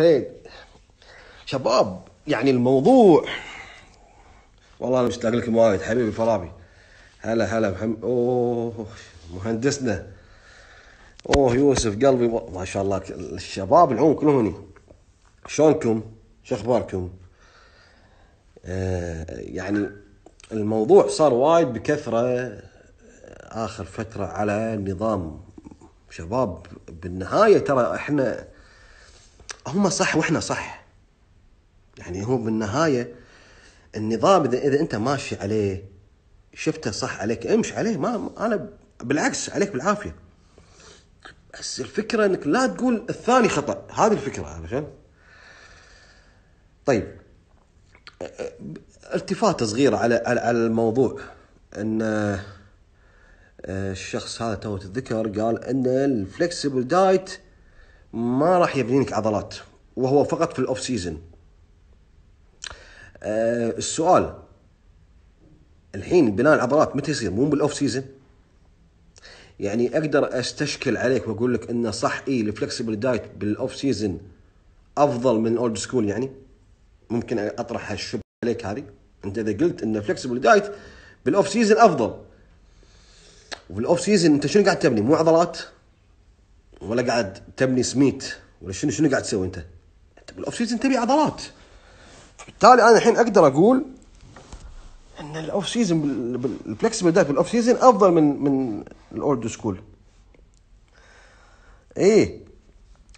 هيك شباب يعني الموضوع والله انا مشتاق لكم وايد حبيبي فرابي هلا هلا محمد اوه مهندسنا اوه يوسف قلبي ما شاء الله الشباب العون كلهم هني شلونكم؟ شو اخباركم؟ آه، يعني الموضوع صار وايد بكثره اخر فتره على نظام شباب بالنهايه ترى احنا هم صح واحنا صح يعني هو بالنهايه النظام اذا اذا انت ماشي عليه شفته صح عليك امش عليه ما انا بالعكس عليك بالعافيه بس الفكره انك لا تقول الثاني خطا هذه الفكره عرفت طيب التفاته صغيره على على الموضوع ان آه، الشخص هذا تو تذكر قال ان الفلكسبل دايت ما راح يبني لك عضلات وهو فقط في الاوف سيزون أه السؤال الحين بناء العضلات متى يصير مو بالاوف سيزون يعني اقدر استشكل عليك واقول لك انه صح اي الفلكسبل دايت بالاوف سيزون افضل من اولد سكول يعني ممكن اطرح هالشبهه عليك هذه انت اذا قلت ان الفلكسبل دايت بالاوف سيزون افضل وبالاوف سيزون انت شنو قاعد تبني مو عضلات ولا قاعد تبني سميت ولا شنو شنو قاعد تسوي انت؟ انت بالاوف سيزون تبي عضلات فبالتالي انا الحين اقدر اقول ان الاوف سيزون الفلكسبل دايت بالاوف سيزون افضل من من الاولد سكول ايه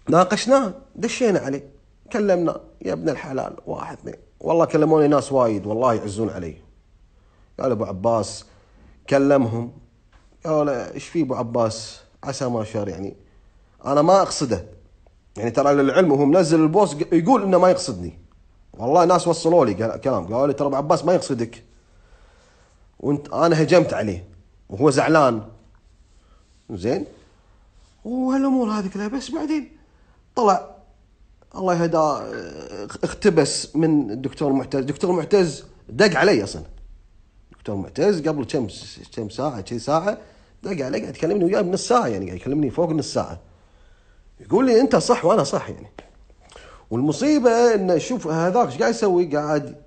ناقشناه دشينا عليه كلمنا يا ابن الحلال واحد اثنين والله كلموني ناس وايد والله يعزون علي قال ابو عباس كلمهم قال ايش في ابو عباس عسى ما شر يعني انا ما اقصده يعني ترى للعلم وهو منزل البوست يقول انه ما يقصدني والله ناس وصلوا لي كلام قالوا لي ترى ابو عباس ما يقصدك وانت انا هجمت عليه وهو زعلان زين وهالامور هذه كلها بس بعدين طلع الله يهداه اختبس من الدكتور معتز دكتور معتز دق علي اصلا دكتور معتز قبل كم كم ساعه كذي ساعه دق علي قاعد يكلمني وياي من ساعه يعني قاعد يكلمني فوق نص ساعه يقول لي انت صح وانا صح يعني والمصيبه انه شوف هذاك ايش قاعد يسوي؟ قاعد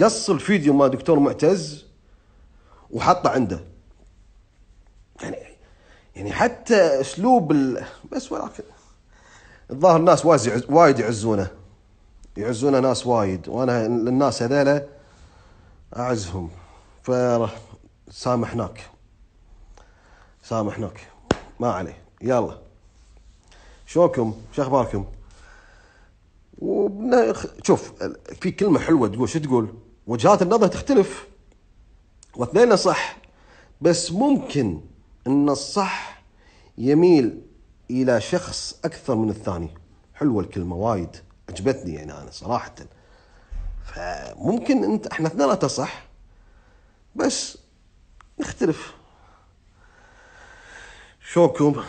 قص الفيديو مال دكتور معتز وحطه عنده يعني يعني حتى اسلوب ال... بس ولكن الظاهر الناس وايد يعزونه يعزونه ناس وايد وانا الناس هذيلا اعزهم ف سامحناك سامحناك ما عليه يلا شلونكم؟ شو اخباركم؟ وبنخ... شوف في كلمه حلوه تقول شو تقول؟ وجهات النظر تختلف واثنين صح بس ممكن ان الصح يميل الى شخص اكثر من الثاني حلوه الكلمه وايد عجبتني يعني انا صراحه فممكن انت احنا اثنين صح بس نختلف شوكم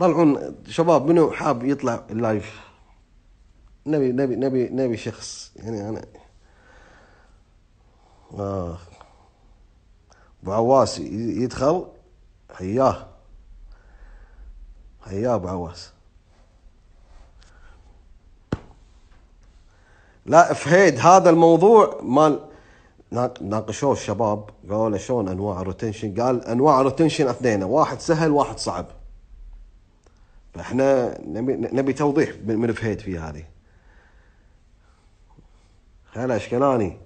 طلعون شباب منو حاب يطلع اللايف نبي نبي نبي نبي شخص يعني انا آه. ابو عواس يدخل حياه حياه ابو عواس لا فهيد هذا الموضوع مال ناقشوه الشباب قالوا له شلون انواع الروتنشن قال انواع الروتنشن اثنين واحد سهل واحد صعب فاحنا نبي نبي توضيح من فهيد في هذه خلا اشكلاني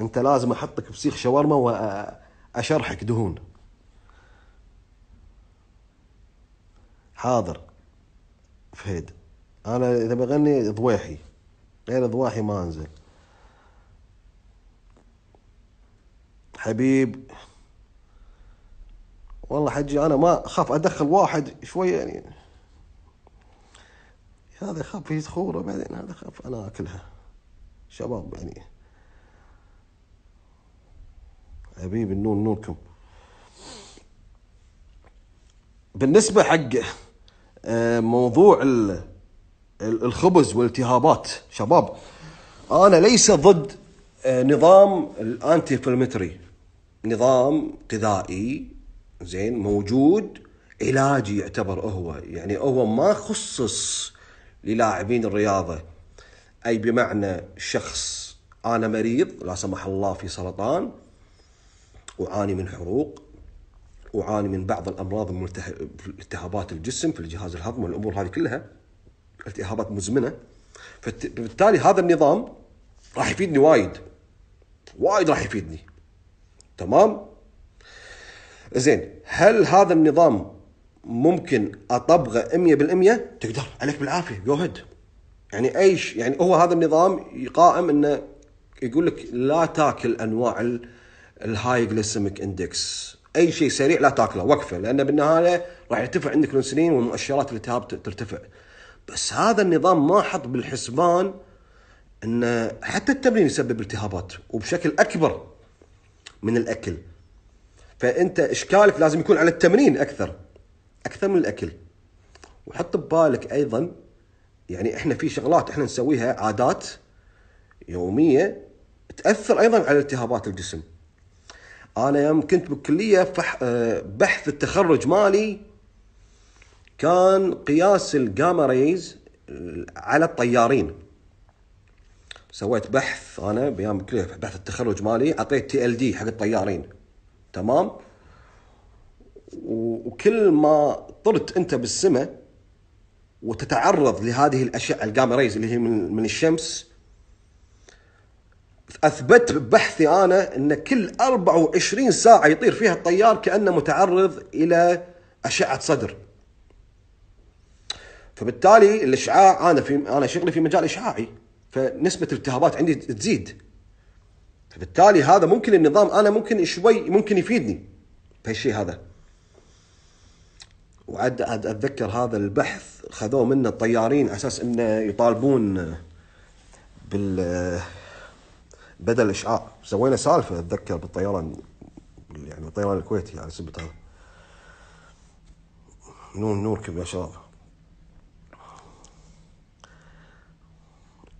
انت لازم احطك بسيخ شاورما واشرحك دهون حاضر فهيد انا اذا بغني ضويحي غير ضواحي ما انزل حبيب والله حجي انا ما اخاف ادخل واحد شوي يعني هذا يخاف فيه صخورة بعدين هذا خاف أنا أكلها شباب يعني حبيبي النون نونكم بالنسبة حق آه، موضوع الخبز والالتهابات شباب أنا ليس ضد آه، نظام الانتي فلمتري نظام غذائي زين موجود علاجي يعتبر هو يعني هو ما خصص للاعبين الرياضة أي بمعنى شخص أنا مريض لا سمح الله في سرطان أعاني من حروق أعاني من بعض الأمراض التهابات الجسم في الجهاز الهضمي والأمور هذه كلها التهابات مزمنة فبالتالي هذا النظام راح يفيدني وايد وايد راح يفيدني تمام زين هل هذا النظام ممكن اطبقه 100% تقدر عليك بالعافيه جو هيد يعني اي يعني هو هذا النظام قائم انه يقول لك لا تاكل انواع الهاي جلسيميك اندكس اي شيء سريع لا تاكله وقفه لان بالنهايه راح يرتفع عندك الانسولين ومؤشرات الالتهاب ترتفع بس هذا النظام ما حط بالحسبان ان حتى التمرين يسبب التهابات وبشكل اكبر من الاكل فانت اشكالك لازم يكون على التمرين اكثر اكثر من الاكل وحط ببالك ايضا يعني احنا في شغلات احنا نسويها عادات يوميه تاثر ايضا على التهابات الجسم انا يوم كنت بالكليه فح... آه، بحث التخرج مالي كان قياس الجاما ريز آه، على الطيارين سويت بحث انا بيام بحث التخرج مالي اعطيت تي ال دي حق الطيارين تمام وكل ما طرت انت بالسماء وتتعرض لهذه الاشعه الجاما ريز اللي هي من, الشمس اثبت ببحثي انا ان كل 24 ساعه يطير فيها الطيار كانه متعرض الى اشعه صدر فبالتالي الاشعاع انا في انا شغلي في مجال اشعاعي فنسبه الالتهابات عندي تزيد فبالتالي هذا ممكن النظام انا ممكن شوي ممكن يفيدني في الشيء هذا وعد اتذكر هذا البحث خذوه منه الطيارين على اساس انه يطالبون بال بدل اشعاع سوينا سالفه اتذكر بالطيران يعني الطيران الكويتي على سبت هذا نور نوركم يا شباب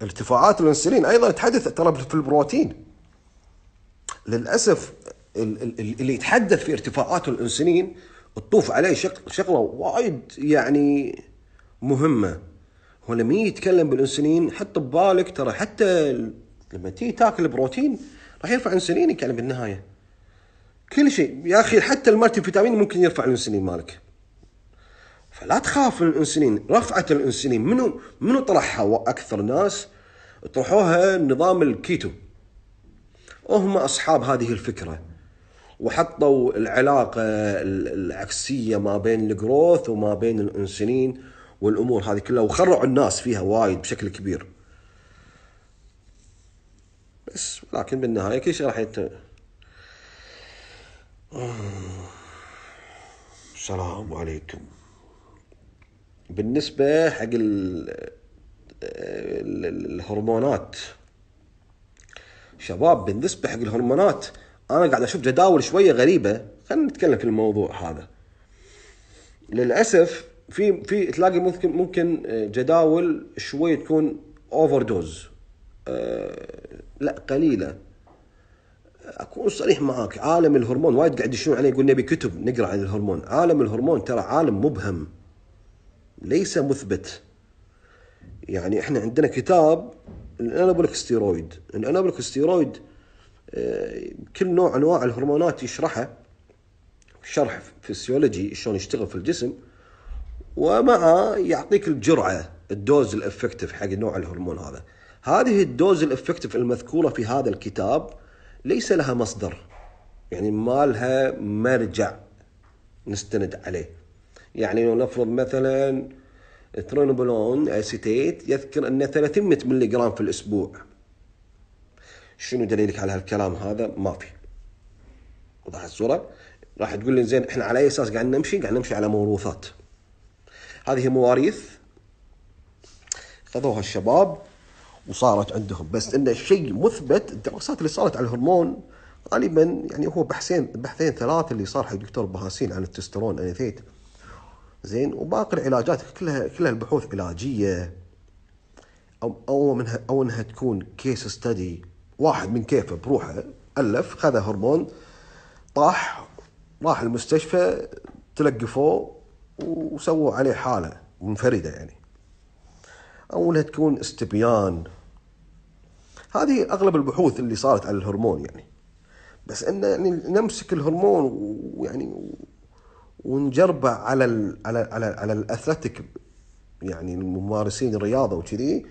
ارتفاعات الانسولين ايضا تحدث ترى في البروتين للاسف اللي يتحدث في ارتفاعات الانسولين الطوف عليه شق شغله وايد يعني مهمه هو لما يتكلم بالانسولين حط ببالك ترى حتى لما تيجي تاكل بروتين راح يرفع انسولينك يعني بالنهايه كل شيء يا اخي حتى المالتي فيتامين ممكن يرفع الانسولين مالك فلا تخاف من الانسولين رفعه الانسولين منو منو طرحها اكثر ناس طرحوها نظام الكيتو وهم اصحاب هذه الفكره وحطوا العلاقه العكسيه ما بين الجروث وما بين الانسولين والامور هذه كلها وخرعوا الناس فيها وايد بشكل كبير. بس لكن بالنهايه كل شيء راح يت... السلام عليكم. بالنسبه حق ال... الهرمونات شباب بالنسبه حق الهرمونات انا قاعد اشوف جداول شويه غريبه خلينا نتكلم في الموضوع هذا للاسف في في تلاقي ممكن ممكن جداول شوي تكون اوفر دوز أه لا قليله اكون صريح معاك عالم الهرمون وايد قاعد يشون عليه يقول نبي كتب نقرا عن الهرمون عالم الهرمون ترى عالم مبهم ليس مثبت يعني احنا عندنا كتاب الانابوليك ستيرويد الانابوليك ستيرويد كل نوع انواع الهرمونات يشرحها شرح فسيولوجي شلون يشتغل في الجسم ومع يعطيك الجرعه الدوز الافكتيف حق نوع الهرمون هذا هذه الدوز الافكتيف المذكوره في هذا الكتاب ليس لها مصدر يعني ما لها مرجع نستند عليه يعني لو نفرض مثلا ترونبولون اسيتيت يذكر ان 300 ملغ في الاسبوع شنو دليلك على هالكلام هذا ما في وضح الصورة راح تقول لي زين احنا على اي اساس قاعد نمشي قاعد نمشي على موروثات هذه مواريث خذوها الشباب وصارت عندهم بس ان الشيء مثبت الدراسات اللي صارت على الهرمون غالبا يعني هو بحثين بحثين ثلاثه اللي صار حق الدكتور بهاسين عن التسترون انيثيت زين وباقي العلاجات كلها كلها البحوث علاجيه او او منها او انها تكون كيس ستدي واحد من كيفه بروحه ألف خذ هرمون طاح راح المستشفى تلقفوه وسووا عليه حالة منفردة يعني أو أنها تكون استبيان هذه أغلب البحوث اللي صارت على الهرمون يعني بس أن يعني نمسك الهرمون ويعني ونجربه على الـ على الـ على, على الاثلتيك يعني الممارسين الرياضه وكذي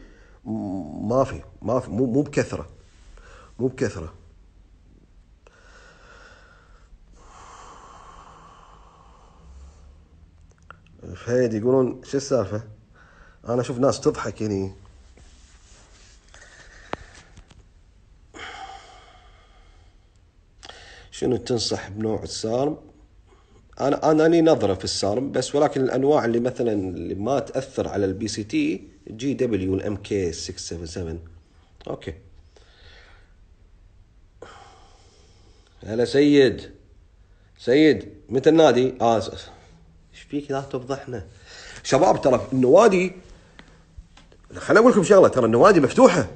ما في ما في مو مو بكثره مو بكثرة فهيد يقولون شو السالفة أنا أشوف ناس تضحك هني يعني. شنو تنصح بنوع السارم انا انا لي نظره في السارم بس ولكن الانواع اللي مثلا اللي ما تاثر على البي سي تي جي دبليو الام كي 677 اوكي هلا سيد سيد متى النادي؟ اه ايش فيك لا تفضحنا شباب ترى النوادي خليني اقول لكم شغله ترى النوادي مفتوحه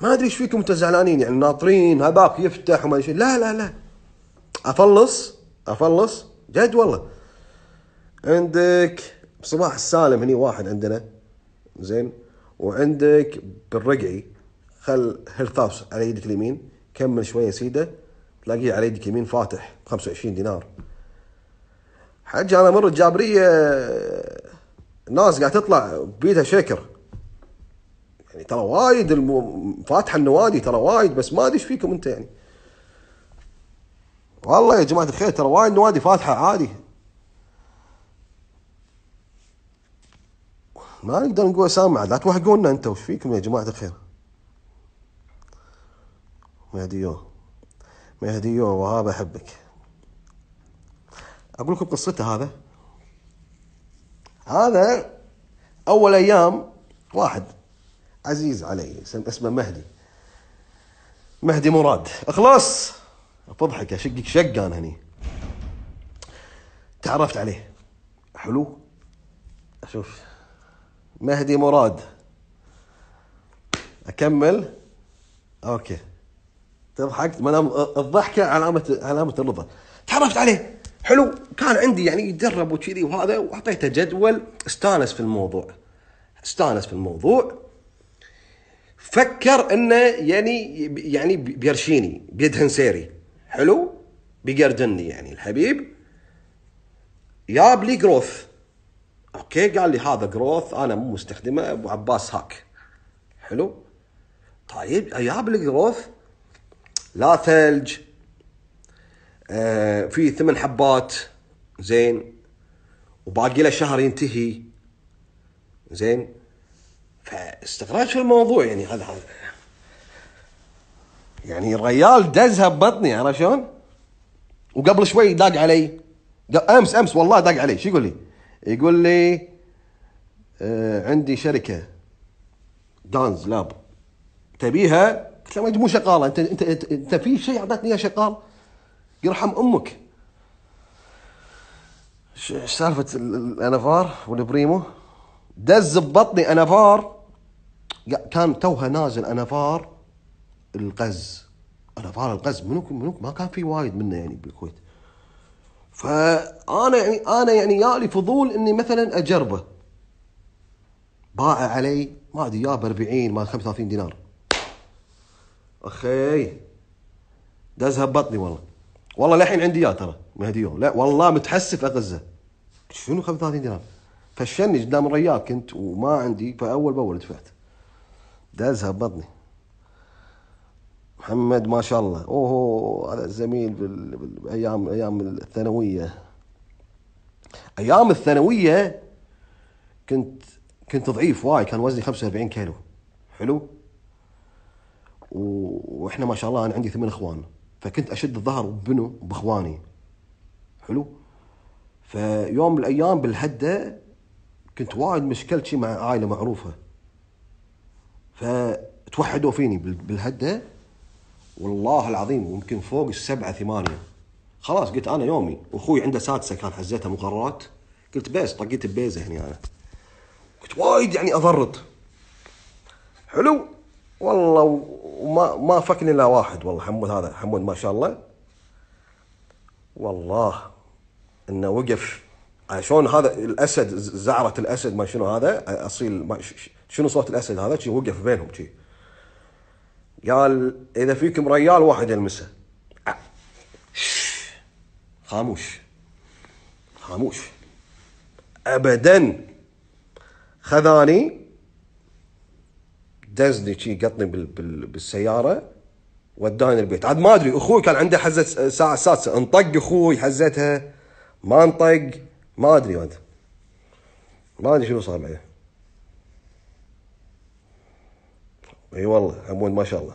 ما ادري ايش فيكم انتم زعلانين يعني ناطرين هباك يفتح وما ادري لا لا لا افلص افلص جد والله عندك بصباح السالم هني واحد عندنا زين وعندك بالرقعي خل هرثاوس على يدك اليمين كمل شويه سيده تلاقيه على يدك يمين فاتح ب 25 دينار حج انا مره جابريه ناس قاعد تطلع بيتها شيكر يعني ترى وايد الم... فاتحه النوادي ترى وايد بس ما ادري ايش فيكم انت يعني والله يا جماعه الخير ترى وايد نوادي فاتحه عادي ما نقدر نقول سامع لا توهقونا انت وش فيكم يا جماعه الخير ديوه. مهدي وهاب أحبك أقول لكم قصته هذا هذا أول أيام واحد عزيز علي اسمه مهدي مهدي مراد اخلص بضحك اشقك شق انا هني تعرفت عليه حلو اشوف مهدي مراد اكمل اوكي ضحكت طيب، ما دام الضحكه علامه علامه الرضا تعرفت عليه حلو كان عندي يعني يدرب وكذي وهذا واعطيته جدول استانس في الموضوع استانس في الموضوع فكر انه يعني يعني بيرشيني بيدهن سيري حلو بيقردني يعني الحبيب جاب لي جروث اوكي قال لي هذا جروث انا مو مستخدمه ابو عباس هاك حلو طيب جاب لي جروث لا ثلج آه، في ثمان حبات زين وباقي له شهر ينتهي زين فاستغربت في الموضوع يعني هذا هذا يعني الريال دزها ببطني عرفت شلون؟ وقبل شوي داق علي امس امس والله داق علي شو يقول لي؟ يقول لي آه، عندي شركه دانز لاب تبيها قلت له مو شقاله انت انت انت في شيء اعطيتني اياه شقال يرحم امك ايش سالفه الانفار والبريمو دز ببطني انافار كان توها نازل انافار القز انافار القز منو منو ما كان في وايد منه يعني بالكويت فانا يعني انا يعني يا لي فضول اني مثلا اجربه باع علي ما ادري يا ب 40 ما 35 دينار اخي ده ببطني والله والله للحين عندي اياه ترى مهديهم لا والله متحسف اغزه شنو 35 دينار فشني قدام الرجال كنت وما عندي فاول باول دفعت داز هبطني محمد ما شاء الله اوه هذا زميل بالايام ايام الثانويه ايام الثانويه كنت كنت ضعيف وايد كان وزني 45 كيلو حلو واحنا ما شاء الله انا عندي ثمان اخوان فكنت اشد الظهر بنو باخواني حلو فيوم من الايام بالهده كنت وايد مشكلتي مع عائله معروفه فتوحدوا فيني بالهده والله العظيم ويمكن فوق السبعه ثمانيه خلاص قلت انا يومي واخوي عنده سادسه كان حزتها مقررات قلت بس طقيت ببيزه هني انا كنت وايد يعني اضرط حلو والله وما ما فكني الا واحد والله حمود هذا حمود ما شاء الله والله انه وقف آه، شلون هذا الاسد زعره الاسد ما شنو هذا آه، اصيل ما شنو صوت الاسد هذا شي وقف بينهم شي قال اذا فيكم ريال واحد يلمسه آه، خاموش خاموش ابدا خذاني دزني شي قطني بالسياره وداني البيت عاد ما ادري اخوي كان عنده حزه الساعه السادسه انطق اخوي حزتها ما انطق ما ادري ود ما ادري شنو صار معي اي والله حمود ما شاء الله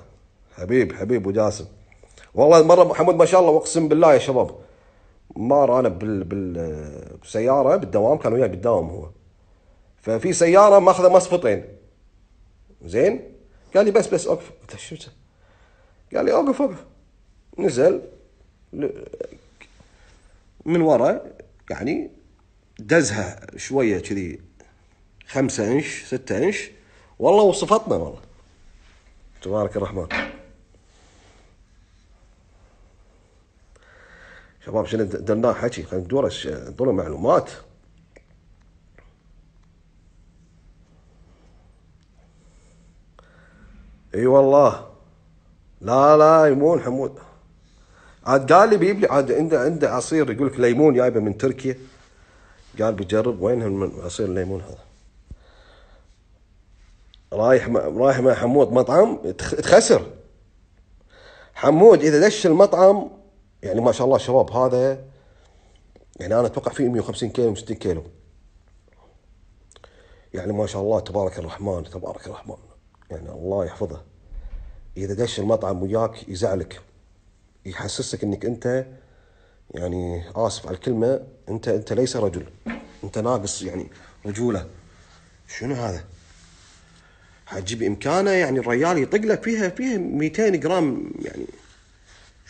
حبيب حبيب وجاسم والله مره حمود ما شاء الله اقسم بالله يا شباب مار انا بال بالسياره بالدوام كان وياي بالدوام هو ففي سياره ماخذه مصفطين زين قال لي بس بس اوقف قلت له شو قال لي اوقف اوقف نزل من ورا يعني دزها شويه كذي خمسة انش ستة انش والله وصفتنا والله تبارك الرحمن شباب شنو دلنا حكي خلينا ندور معلومات اي والله لا لا يمون حمود عاد قال لي بيجيب لي عاد عنده عنده عصير يقول لك ليمون جايبه من تركيا قال بجرب وين عصير الليمون هذا رايح ما رايح مع حمود مطعم تخسر حمود اذا دش المطعم يعني ما شاء الله شباب هذا يعني انا اتوقع فيه 150 كيلو 60 كيلو يعني ما شاء الله تبارك الرحمن تبارك الرحمن يعني الله يحفظه اذا دش المطعم وياك يزعلك يحسسك انك انت يعني اسف على الكلمه انت انت ليس رجل انت ناقص يعني رجوله شنو هذا حتجيب امكانه يعني الريال يطق لك فيها فيها 200 جرام يعني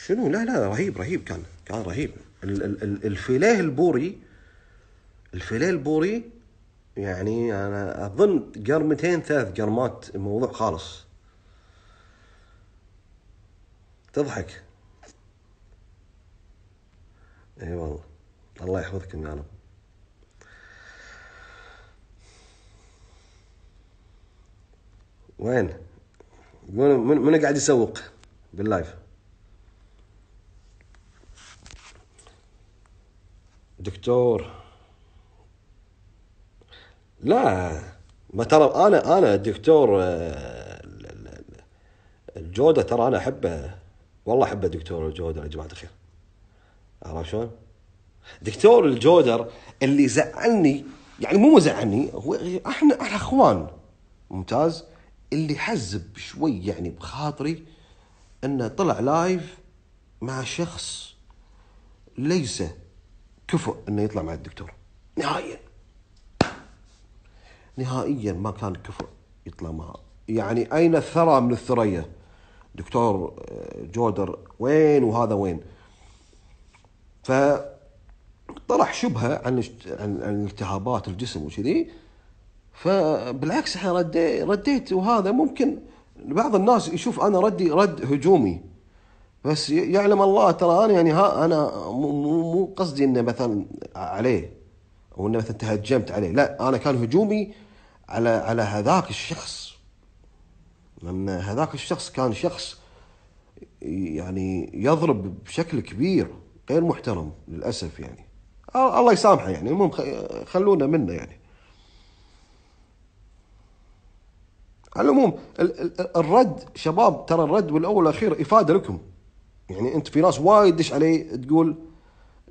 شنو لا لا رهيب رهيب كان كان رهيب الفيليه البوري الفيليه البوري يعني انا اظن قرمتين ثلاث قرمات الموضوع خالص تضحك اي أيوة والله الله يحفظك النعلم وين من من قاعد يسوق باللايف دكتور لا ما ترى انا انا الدكتور الجوده آه، ترى انا احبه والله احبه دكتور الجودر يا جماعه الخير عرفت شلون؟ دكتور الجودر اللي زعلني يعني مو مزعلني هو احنا احنا اخوان ممتاز اللي حزب شوي يعني بخاطري انه طلع لايف مع شخص ليس كفؤ انه يطلع مع الدكتور نهائيا نهائيا ما كان كفء يطلع معه يعني أين الثرى من الثريا دكتور آه، جودر وين وهذا وين فطرح شبهة عن عن التهابات الجسم وكذي فبالعكس احنا ردي رديت وهذا ممكن بعض الناس يشوف انا ردي رد هجومي بس يعلم الله ترى انا يعني ها انا مو مو قصدي انه مثلا عليه او انه مثلا تهجمت عليه لا انا كان هجومي على على هذاك الشخص لان هذاك الشخص كان شخص يعني يضرب بشكل كبير غير محترم للاسف يعني الله يسامحه يعني المهم خلونا منه يعني على العموم الرد شباب ترى الرد والاول والاخير افاده لكم يعني انت في ناس وايد دش عليه تقول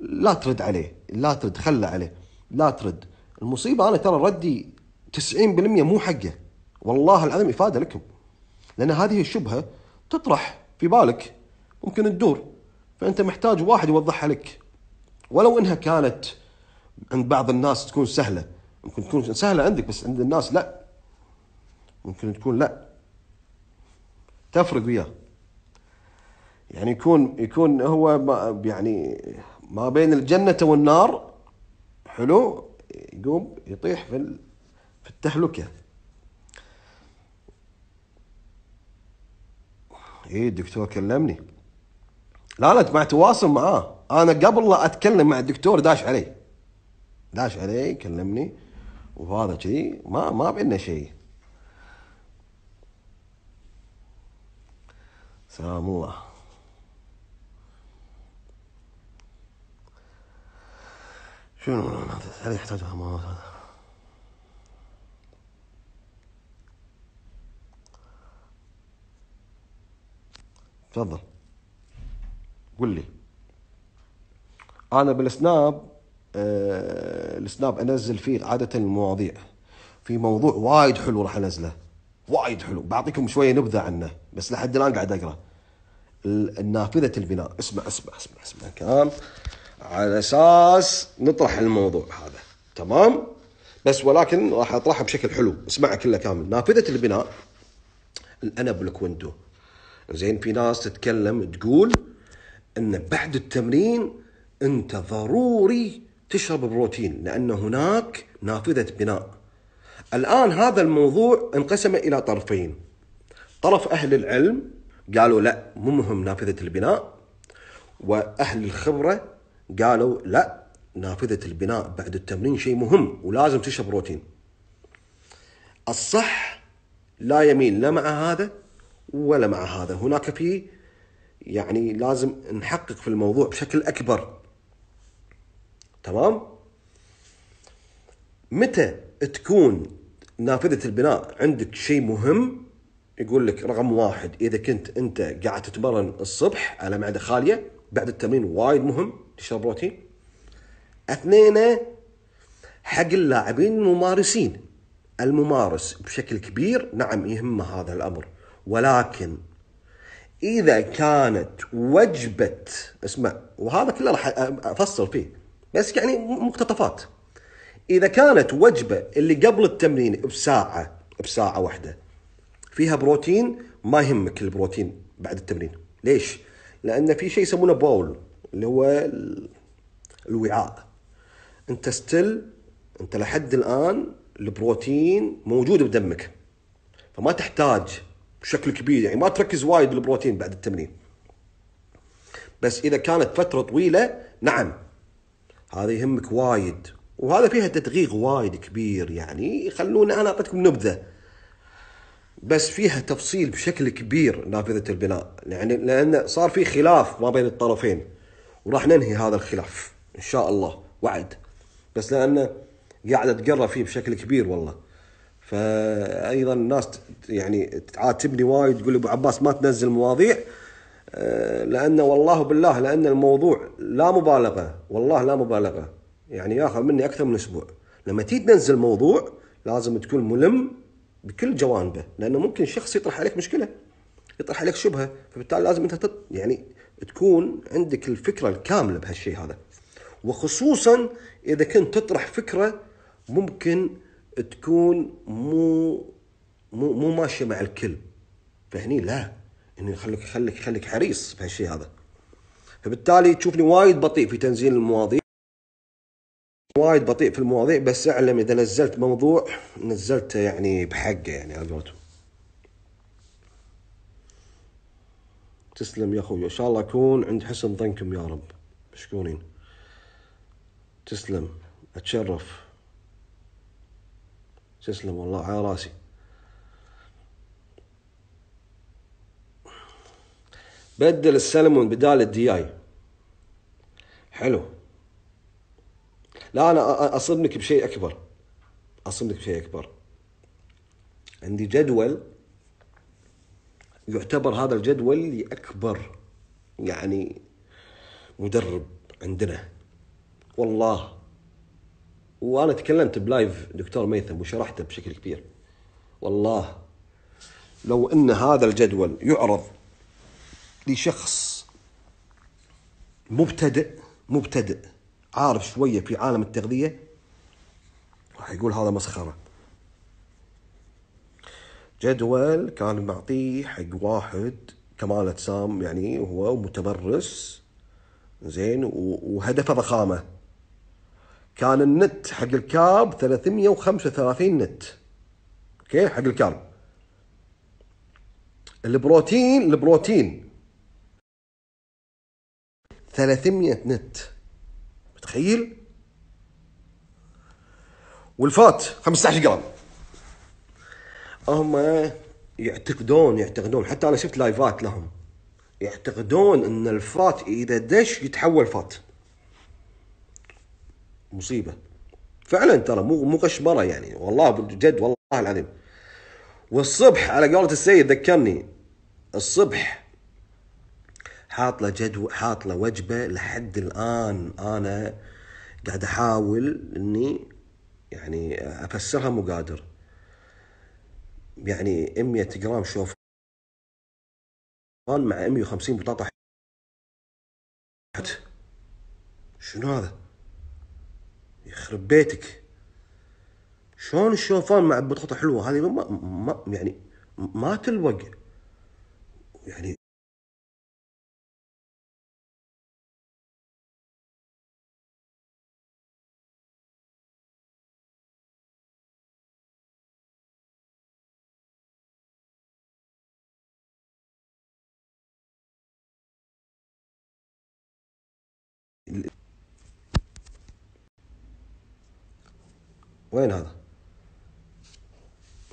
لا ترد عليه لا ترد خله عليه لا ترد المصيبه انا ترى ردي 90% مو حقه والله العظيم افاده لكم لان هذه الشبهه تطرح في بالك ممكن تدور فانت محتاج واحد يوضحها لك ولو انها كانت عند بعض الناس تكون سهله ممكن تكون سهله عندك بس عند الناس لا ممكن تكون لا تفرق وياه يعني يكون يكون هو ما يعني ما بين الجنة والنار حلو يقوم يطيح في في التهلكة ايه الدكتور كلمني لا لا مع تواصل معاه انا قبل لا اتكلم مع الدكتور داش علي داش علي كلمني وهذا كذي ما ما بينا شيء سلام الله شنو هذا يحتاجها مواد هذا تفضل قل لي انا بالسناب آه السناب انزل فيه عاده المواضيع في موضوع وايد حلو راح انزله وايد حلو بعطيكم شويه نبذه عنه بس لحد الان قاعد اقرا النافذه البناء اسمع اسمع اسمع اسمع كلام على اساس نطرح الموضوع هذا تمام بس ولكن راح اطرحها بشكل حلو اسمعها كلها كامل نافذه البناء انا بلوك ويندو زين في ناس تتكلم تقول ان بعد التمرين انت ضروري تشرب بروتين لان هناك نافذه بناء الان هذا الموضوع انقسم الى طرفين طرف اهل العلم قالوا لا مو مهم نافذه البناء واهل الخبره قالوا لا نافذة البناء بعد التمرين شيء مهم ولازم تشرب بروتين الصح لا يميل لا مع هذا ولا مع هذا هناك في يعني لازم نحقق في الموضوع بشكل أكبر تمام متى تكون نافذة البناء عندك شيء مهم يقول لك رقم واحد إذا كنت أنت قاعد تتمرن الصبح على معدة خالية بعد التمرين وايد مهم تشرب بروتين اثنين حق اللاعبين الممارسين الممارس بشكل كبير نعم يهمه هذا الامر ولكن اذا كانت وجبه اسمع وهذا كله راح افصل فيه بس يعني مقتطفات اذا كانت وجبه اللي قبل التمرين بساعه بساعه واحده فيها بروتين ما يهمك البروتين بعد التمرين ليش لان في شيء يسمونه باول اللي هو الوعاء انت ستيل انت لحد الان البروتين موجود بدمك فما تحتاج بشكل كبير يعني ما تركز وايد بالبروتين بعد التمرين بس اذا كانت فتره طويله نعم هذا يهمك وايد وهذا فيها تدقيق وايد كبير يعني خلونا انا اعطيتكم نبذه بس فيها تفصيل بشكل كبير نافذه البناء يعني لان صار في خلاف ما بين الطرفين وراح ننهي هذا الخلاف ان شاء الله وعد بس لانه قاعده تقرا فيه بشكل كبير والله فايضا الناس يعني تعاتبني وايد تقول ابو عباس ما تنزل مواضيع آه، لان والله بالله لان الموضوع لا مبالغه والله لا مبالغه يعني ياخذ مني اكثر من اسبوع لما تيجي تنزل موضوع لازم تكون ملم بكل جوانبه لانه ممكن شخص يطرح عليك مشكله يطرح عليك شبهه فبالتالي لازم انت تط... يعني تكون عندك الفكره الكامله بهالشيء هذا وخصوصا اذا كنت تطرح فكره ممكن تكون مو مو مو ماشيه مع الكل فهني لا انه يخليك خليك خليك حريص بهالشيء هذا فبالتالي تشوفني وايد بطيء في تنزيل المواضيع وايد بطيء في المواضيع بس اعلم اذا نزلت موضوع نزلته يعني بحقه يعني على قولتهم تسلم يا اخوي ان شاء الله اكون عند حسن ظنكم يا رب مشكورين تسلم اتشرف تسلم والله على راسي بدل السلمون بدال الدياي حلو لا انا اصدمك بشيء اكبر اصدمك بشيء اكبر عندي جدول يعتبر هذا الجدول لأكبر يعني مدرب عندنا والله وانا تكلمت بلايف دكتور ميثم وشرحته بشكل كبير والله لو ان هذا الجدول يعرض لشخص مبتدئ مبتدئ عارف شويه في عالم التغذيه راح يقول هذا مسخره جدول كان معطيه حق واحد كمال اجسام يعني هو متمرس زين وهدفه ضخامه كان النت حق الكاب 335 نت اوكي حق الكاب البروتين البروتين 300 نت متخيل والفات 15 جرام هم يعتقدون يعتقدون حتى انا شفت لايفات لهم يعتقدون ان الفات اذا دش يتحول فات مصيبه فعلا ترى مو مو قشمره يعني والله جد والله العظيم والصبح على قولة السيد ذكرني الصبح حاط له جدو حاط له وجبه لحد الان انا قاعد احاول اني يعني افسرها مو قادر يعني 100 جرام شوفان مع 150 بطاطا حت. شنو هذا؟ يخرب بيتك شلون الشوفان مع بطاطا حلوه هذه ما, ما يعني ما تلوق يعني وين هذا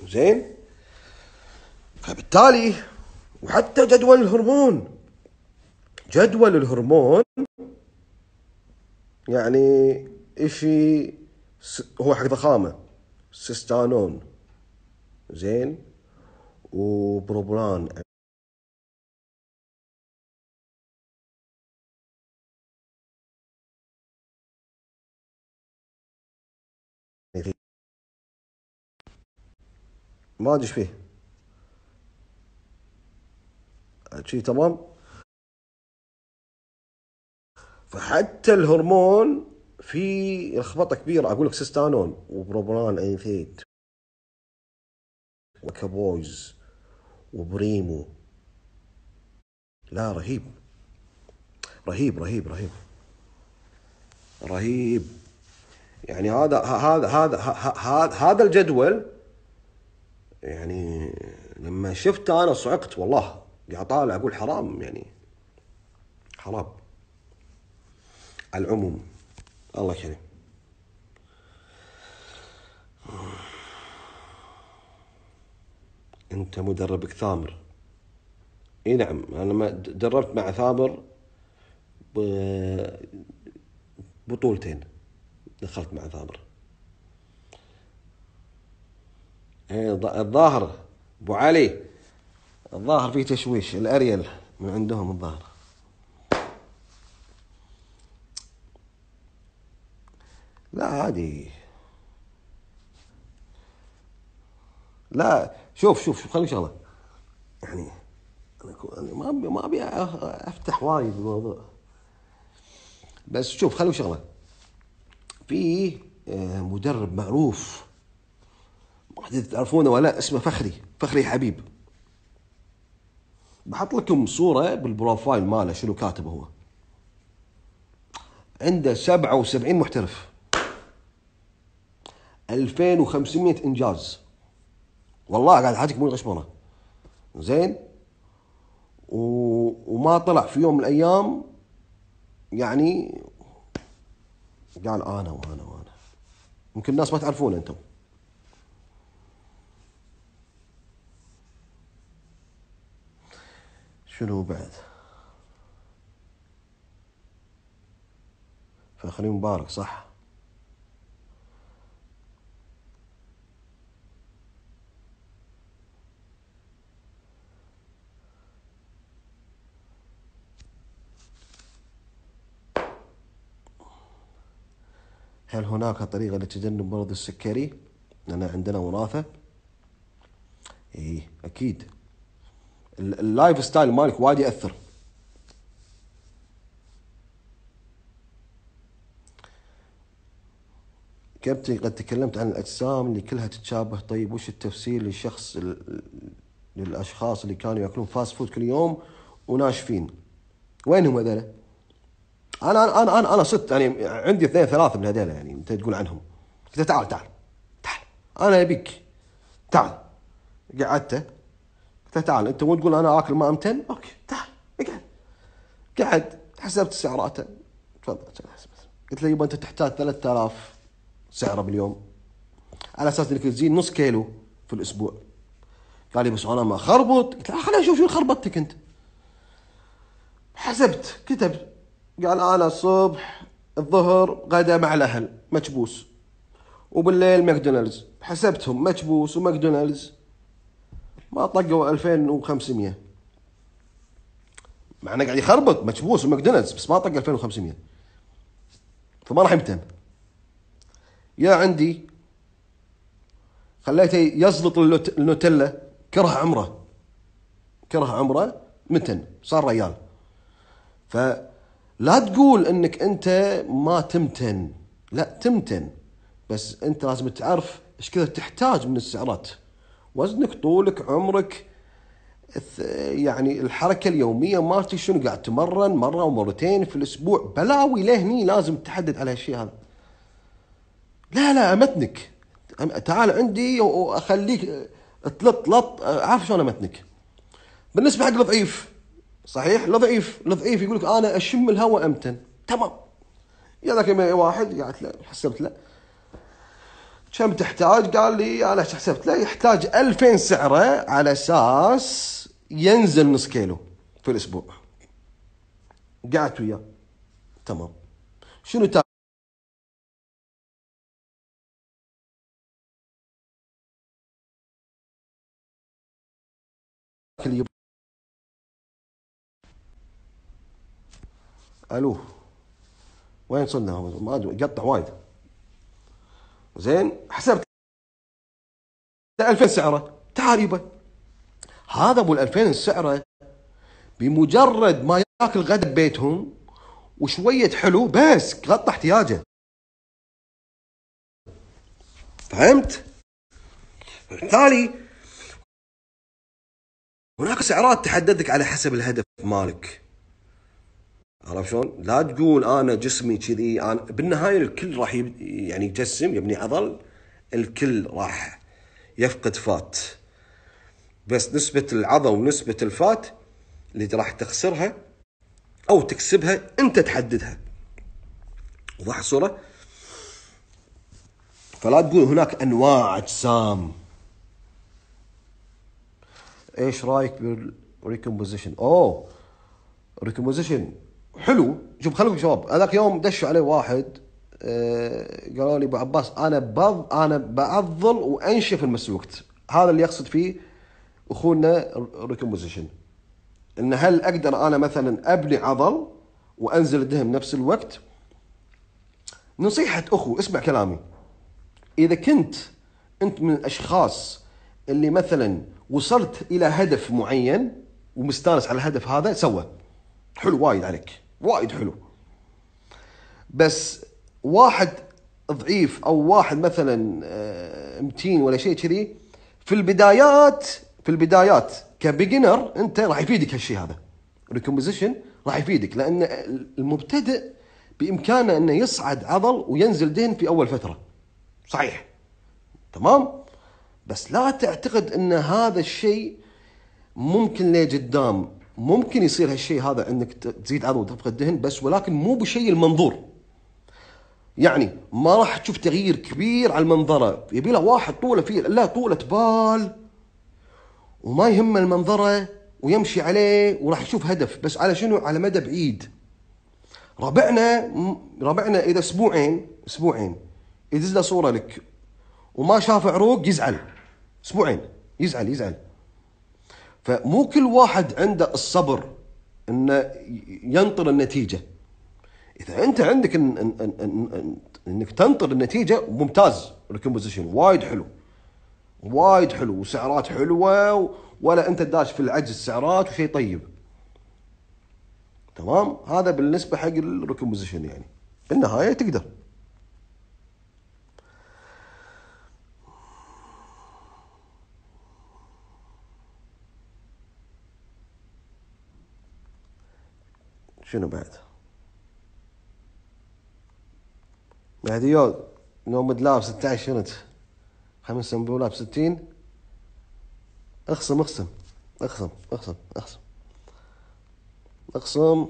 زين فبالتالي وحتى جدول الهرمون جدول الهرمون يعني في هو حق ضخامه سيستانون زين وبروبران ما ايش فيه شي تمام فحتى الهرمون في لخبطه كبيره اقول لك سيستانون وبروبران انثيت وكابويز وبريمو لا رهيب رهيب رهيب رهيب رهيب يعني هذا هذا هذا, هذا الجدول يعني لما شفته انا صعقت والله قاعد طالع اقول حرام يعني حرام على العموم الله كريم انت مدربك ثامر اي نعم انا ما دربت مع ثامر بطولتين دخلت مع ثامر إيه، الظاهر ابو علي الظاهر فيه تشويش الاريل من عندهم الظاهر لا عادي لا شوف شوف شوف خليني شغله يعني انا ما ابي ما ابي افتح وايد الموضوع بس شوف خليني شغله في آه، مدرب معروف واحد تعرفونه ولا اسمه فخري فخري حبيب بحط لكم صورة بالبروفايل ماله شنو كاتب هو عنده 77 محترف 2500 انجاز والله قاعد حاجك مو غشمره زين و... وما طلع في يوم من الايام يعني قال انا وانا وانا يمكن الناس ما تعرفونه انتم شنو بعد فخري مبارك صح هل هناك طريقة لتجنب مرض السكري؟ لأن عندنا وراثة؟ إيه أكيد اللايف ستايل مالك وايد ياثر كابتن قد تكلمت عن الاجسام اللي كلها تتشابه طيب وش التفسير للشخص للاشخاص اللي كانوا ياكلون فاست فود كل يوم وناشفين وين هم هذول انا انا انا انا صدت يعني عندي اثنين ثلاثه من هذول يعني انت تقول عنهم قلت تعال تعال تعال انا ابيك تعال قعدته فتعال انت مو تقول انا اكل ما امتن اوكي تعال اقعد قعد حسبت سعراته تفضل قلت له يبا انت تحتاج 3000 سعره باليوم على اساس انك تزيد نص كيلو في الاسبوع قال لي بس انا ما خربط قلت له آه، خليني اشوف شو خربطتك انت حسبت كتب قال انا الصبح الظهر غدا مع الاهل مكبوس وبالليل ماكدونالدز حسبتهم مكبوس وماكدونالدز ما طقوا 2500 مع انه قاعد يخربط مكبوس وماكدونالدز بس ما طق 2500 فما راح يمتن يا عندي خليته يزلط النوتيلا كره عمره كره عمره متن صار ريال فلا تقول انك انت ما تمتن لا تمتن بس انت لازم تعرف ايش كذا تحتاج من السعرات وزنك طولك عمرك يعني الحركه اليوميه مالتي شنو قاعد تمرن مره ومرتين في الاسبوع بلاوي لهني لازم تحدد على هالشيء هذا لا لا امتنك تعال عندي واخليك تلط لط عارف شلون امتنك بالنسبه حق الضعيف صحيح الضعيف الضعيف يقول لك انا اشم الهواء امتن تمام يا ذاك واحد قاعد له حسبت له كم تحتاج قال لي انا حسبت له يحتاج 2000 سعره على اساس ينزل نص كيلو في الاسبوع قعدت وياه تمام شنو تا... الو وين صرنا ما ادري قطع وايد زين حسبت 2000 سعره تعال يبا هذا ابو ال 2000 سعره بمجرد ما ياكل غدا ببيتهم وشويه حلو بس غطى احتياجه فهمت؟ بالتالي هناك سعرات تحددك على حسب الهدف مالك عرفت شلون؟ لا تقول انا جسمي كذي انا بالنهايه الكل راح يعني يجسم يبني عضل الكل راح يفقد فات بس نسبة العضل ونسبة الفات اللي راح تخسرها او تكسبها انت تحددها وضح الصورة فلا تقول هناك انواع اجسام ايش رايك بالريكومبوزيشن اوه ريكومبوزيشن حلو شوف خلوك شباب هذاك يوم دشوا عليه واحد آه، قالوا لي ابو عباس انا بض انا بعضل وانشف المسوكت هذا اللي يقصد فيه اخونا ريكومبوزيشن ان هل اقدر انا مثلا ابني عضل وانزل الدهن بنفس الوقت نصيحه اخو اسمع كلامي اذا كنت انت من الاشخاص اللي مثلا وصلت الى هدف معين ومستانس على الهدف هذا سوى حلو وايد عليك وايد حلو بس واحد ضعيف او واحد مثلا آه، متين ولا شيء كذي في البدايات في البدايات كبيجنر انت راح يفيدك هالشيء هذا ريكومبوزيشن راح يفيدك لان المبتدئ بامكانه انه يصعد عضل وينزل دهن في اول فتره صحيح تمام بس لا تعتقد ان هذا الشيء ممكن لقدام ممكن يصير هالشيء هذا انك تزيد عضو وتفقد الدهن بس ولكن مو بشيء المنظور يعني ما راح تشوف تغيير كبير على المنظره يبي له واحد طوله فيه لا طوله بال وما يهمه المنظره ويمشي عليه وراح يشوف هدف بس على شنو على مدى بعيد ربعنا ربعنا اذا اسبوعين اسبوعين يدز له صوره لك وما شاف عروق يزعل اسبوعين يزعل يزعل فمو كل واحد عنده الصبر انه ينطر النتيجه اذا انت عندك إن إن إن إن إن انك تنطر النتيجه ممتاز الكومبوزيشن وايد حلو وايد حلو وسعرات حلوه ولا انت داش في العجز سعرات وشيء طيب تمام هذا بالنسبه حق الريكومبوزيشن يعني بالنهايه تقدر شنو بعد بعد نوم دلاف 16 يونت خمس مبلولة ب 60 اخصم اخصم اخصم اخصم اخصم اخصم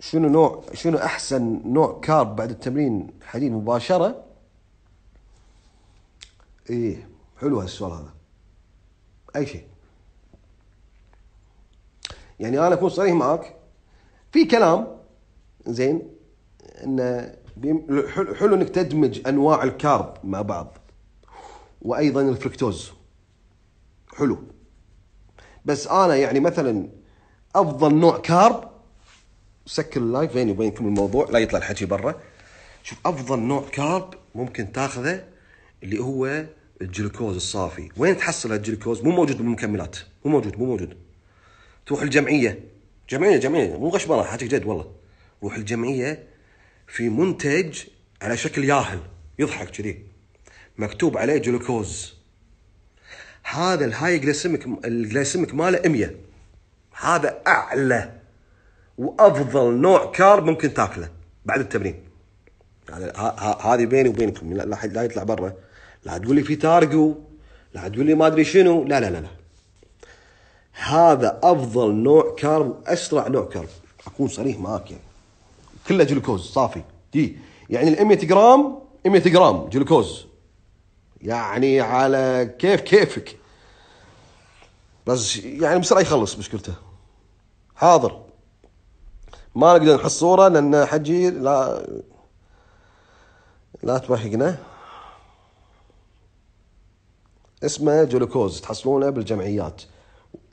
شنو نوع شنو احسن نوع كارب بعد التمرين حديد مباشرة ايه حلو هالسؤال هذا اي شيء يعني انا اكون صريح معك في كلام زين ان حلو انك تدمج انواع الكارب مع بعض وايضا الفركتوز حلو بس انا يعني مثلا افضل نوع كارب سكر اللايف يعني بيني وبينكم الموضوع لا يطلع الحكي برا شوف افضل نوع كارب ممكن تاخذه اللي هو الجلوكوز الصافي وين تحصل الجلوكوز مو موجود بالمكملات مو موجود مو موجود تروح الجمعيه جمعيه جمعيه مو غشمره حاجه جد والله روح الجمعيه في منتج على شكل ياهل يضحك كذي مكتوب عليه جلوكوز هذا الهاي جلاسيميك الجلاسيميك ماله 100 هذا اعلى وافضل نوع كارب ممكن تاكله بعد التمرين هذه بيني وبينكم لا, لا يطلع برا لا تقول لي في تارجو لا تقول لي ما ادري شنو لا لا لا, لا. هذا افضل نوع كارب اسرع نوع كارب اكون صريح معاك يعني كله جلوكوز صافي دي يعني ال 100 جرام 100 جرام جلوكوز يعني على كيف كيفك بس يعني بسرعه يخلص مشكلته حاضر ما نقدر نحط صوره لان حجي لا لا تمحقنا اسمه جلوكوز تحصلونه بالجمعيات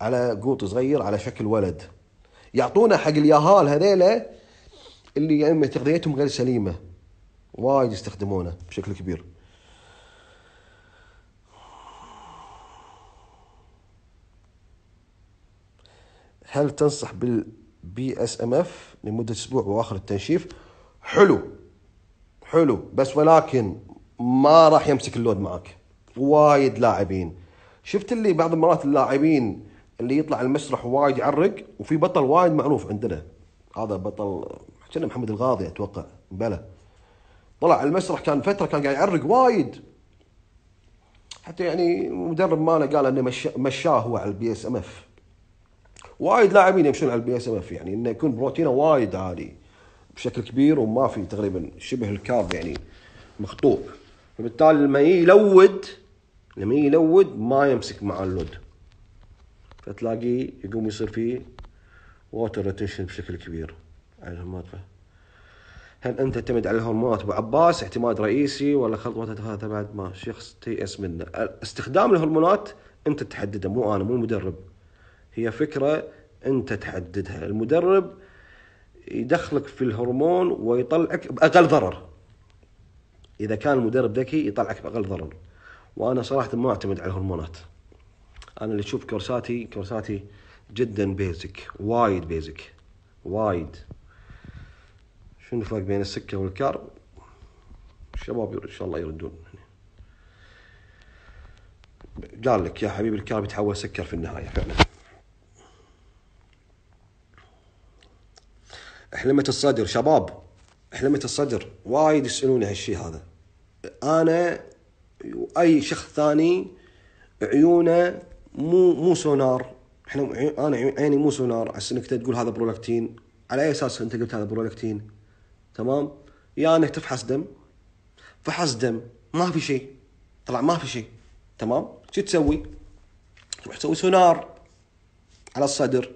على قوط صغير على شكل ولد يعطونا حق اليهال هذيلا اللي يا اما تغذيتهم غير سليمه وايد يستخدمونه بشكل كبير هل تنصح بالبي اس ام اف لمده اسبوع واخر التنشيف حلو حلو بس ولكن ما راح يمسك اللود معك وايد لاعبين شفت اللي بعض المرات اللاعبين اللي يطلع المسرح وايد يعرق وفي بطل وايد معروف عندنا هذا بطل كان محمد الغاضي اتوقع بلى طلع المسرح كان فتره كان قاعد يعرق وايد حتى يعني المدرب ماله قال انه مشاه هو على البي اس ام اف وايد لاعبين يمشون على البي اس ام اف يعني انه يكون بروتينه وايد عالي بشكل كبير وما في تقريبا شبه الكارب يعني مخطوب فبالتالي لما يلود لما يلود ما يمسك مع اللود فتلاقيه يقوم يصير فيه ووتر ريتنشن بشكل كبير على الهرمونات هل انت تعتمد على الهرمونات ابو عباس اعتماد رئيسي ولا خلط هذا بعد ما شخص تيأس منه استخدام الهرمونات انت تحددها مو انا مو المدرب هي فكره انت تحددها المدرب يدخلك في الهرمون ويطلعك باقل ضرر اذا كان المدرب ذكي يطلعك باقل ضرر وانا صراحه ما اعتمد على الهرمونات انا اللي تشوف كورساتي كورساتي جدا بيزك وايد بيزك وايد شنو الفرق بين السكه والكار الشباب ان شاء الله يردون قال لك يا حبيبي الكار بيتحول سكر في النهايه فعلا احلمت الصدر شباب احلمت الصدر وايد يسالوني هالشيء هذا انا واي شخص ثاني عيونه مو مو سونار احنا انا عيني مو سونار على انك تقول هذا برولاكتين على اي اساس انت قلت هذا برولاكتين تمام يا يعني انك تفحص دم فحص دم ما في شيء طلع ما في شيء تمام شو تسوي؟ تروح تسوي سونار على الصدر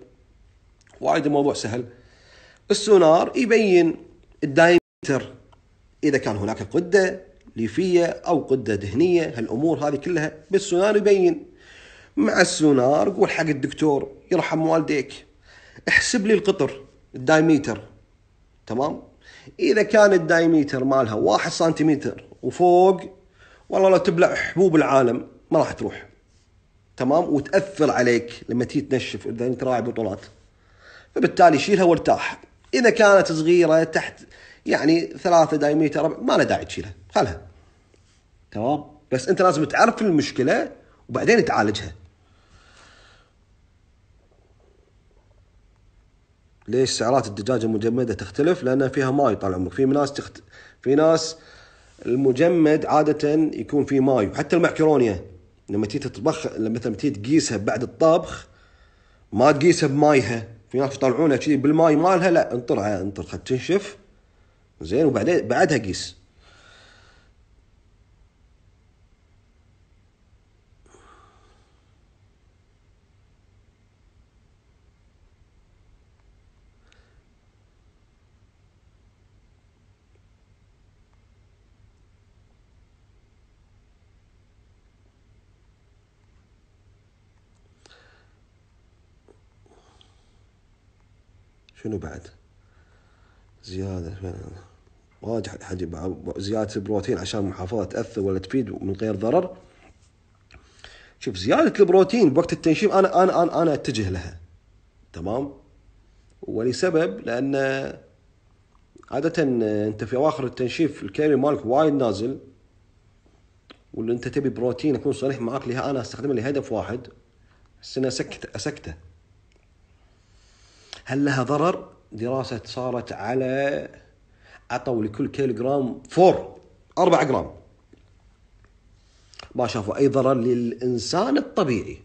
وايد الموضوع سهل السونار يبين الدايمتر اذا كان هناك قده ليفيه او قده دهنيه هالامور هذه كلها بالسونار يبين مع السونار قول حق الدكتور يرحم والديك احسب لي القطر الدايميتر تمام اذا كان الدايميتر مالها واحد سنتيمتر وفوق والله لو تبلع حبوب العالم ما راح تروح تمام وتاثر عليك لما تيجي تنشف اذا انت راعي بطولات فبالتالي شيلها وارتاح اذا كانت صغيره تحت يعني ثلاثة دايمتر ما له داعي تشيلها خلها تمام بس انت لازم تعرف المشكله وبعدين تعالجها ليش سعرات الدجاج المجمدة تختلف؟ لأن فيها ماي طال عمرك، في ناس تخت... في ناس المجمد عادة يكون فيه ماي، وحتى المعكرونية لما تيجي تطبخ لما تيجي تقيسها بعد الطبخ ما تقيسها بمايها، في ناس يطلعونها كذي بالماي مالها لا انطرها انطر خلها تنشف زين وبعدين بعدها قيس. شنو بعد زيادة واجه هذا واجد زيادة البروتين عشان المحافظة تأثر ولا تفيد من غير ضرر شوف زيادة البروتين بوقت التنشيف أنا أنا أنا, أنا أتجه لها تمام ولسبب لأن عادة أنت في أواخر التنشيف الكالوري مالك وايد نازل واللي أنت تبي بروتين أكون صريح معاك لها أنا أستخدمه لهدف واحد بس سكت أسكته هل لها ضرر؟ دراسة صارت على عطوا لكل كيلوغرام فور 4 جرام ما شافوا أي ضرر للإنسان الطبيعي